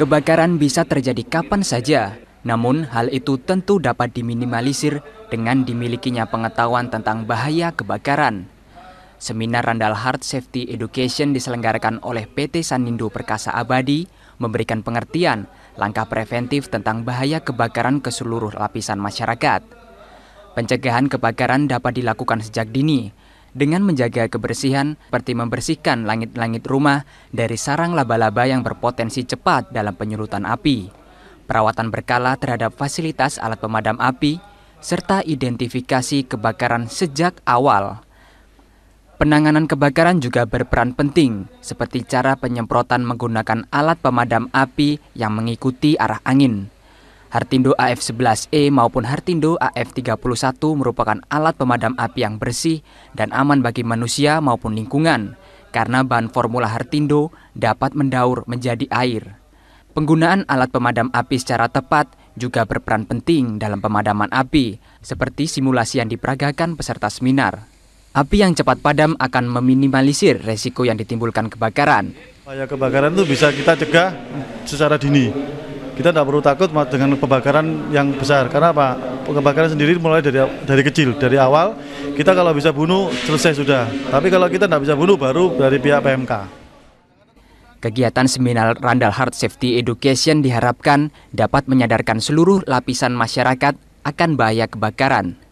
Kebakaran bisa terjadi kapan saja, namun hal itu tentu dapat diminimalisir dengan dimilikinya pengetahuan tentang bahaya kebakaran. Seminar Randall Heart Safety Education diselenggarakan oleh PT Sanindo Perkasa Abadi memberikan pengertian langkah preventif tentang bahaya kebakaran ke seluruh lapisan masyarakat. Pencegahan kebakaran dapat dilakukan sejak dini dengan menjaga kebersihan seperti membersihkan langit-langit rumah dari sarang laba-laba yang berpotensi cepat dalam penyulutan api, perawatan berkala terhadap fasilitas alat pemadam api, serta identifikasi kebakaran sejak awal. Penanganan kebakaran juga berperan penting, seperti cara penyemprotan menggunakan alat pemadam api yang mengikuti arah angin. Hartindo AF-11E maupun Hartindo AF-31 merupakan alat pemadam api yang bersih dan aman bagi manusia maupun lingkungan karena bahan formula Hartindo dapat mendaur menjadi air. Penggunaan alat pemadam api secara tepat juga berperan penting dalam pemadaman api, seperti simulasi yang diperagakan peserta seminar. Api yang cepat padam akan meminimalisir resiko yang ditimbulkan kebakaran. Bahaya kebakaran itu bisa kita cegah secara dini kita tidak perlu takut dengan kebakaran yang besar karena apa kebakaran sendiri mulai dari dari kecil dari awal kita kalau bisa bunuh selesai sudah tapi kalau kita tidak bisa bunuh baru dari pihak PMK Kegiatan seminar Randall Heart Safety Education diharapkan dapat menyadarkan seluruh lapisan masyarakat akan bahaya kebakaran